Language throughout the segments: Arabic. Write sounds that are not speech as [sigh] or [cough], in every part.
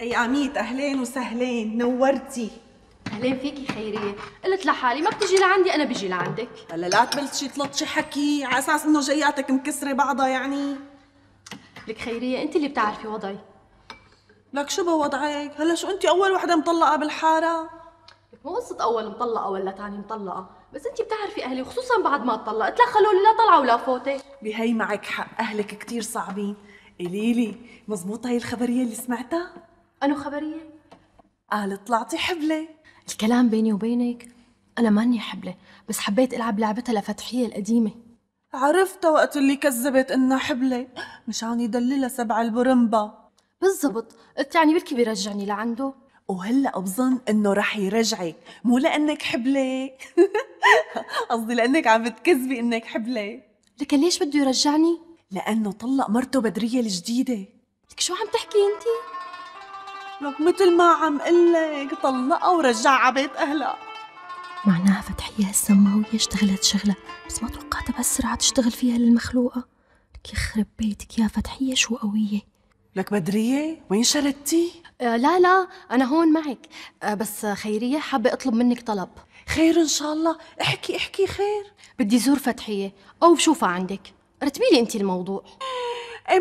اي عميد اهلين وسهلين نورتي اهلين فيكي خيريه قلت لحالي ما بتجي لعندي انا بجي لعندك هلا لا تبلشي تلطشي حكي على اساس انه جياتك مكسره بعضها يعني لك خيريه انت اللي بتعرفي وضعي لك شو بوضعك هلا شو انت اول وحده مطلقه بالحاره لك مو قصه اول مطلقه ولا ثاني مطلقه بس انت بتعرفي اهلي وخصوصا بعد ما اطلقت لا خلوني لا طلعه ولا فوته بهي معك حق اهلك كثير صعبين قليلي لي مزبوطه هي الخبريه اللي سمعتها أنا خبرية قال طلعتي حبلة الكلام بيني وبينك أنا ماني حبلة بس حبيت ألعب لعبتها لفتحية القديمة عرفتها وقت اللي كذبت إنها حبلة مشان يدللها سبع البرمبة بالضبط قلت يعني بركي بيرجعني لعنده وهلا بظن انه رح يرجعك مو لانك حبله [laughs] قصدي لانك عم بتكذبي انك حبله لكن ليش بده يرجعني لانه طلق مرته بدريه الجديده لك شو عم تحكي انتي لك مثل ما عم قلك طلقها ورجع عبيت اهلها معناها فتحية هسا ما وهي اشتغلت شغلة بس ما توقعتها بهالسرعة تشتغل فيها للمخلوقة لك يخرب بيتك يا فتحية شو قوية لك بدرية وين شردتي؟ آه لا لا أنا هون معك آه بس خيرية حابة أطلب منك طلب خير إن شاء الله احكي احكي خير بدي زور فتحية أو بشوفها عندك رتبي لي أنت الموضوع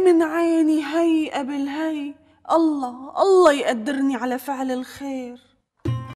من عيني هي قبل هي الله الله يقدرني على فعل الخير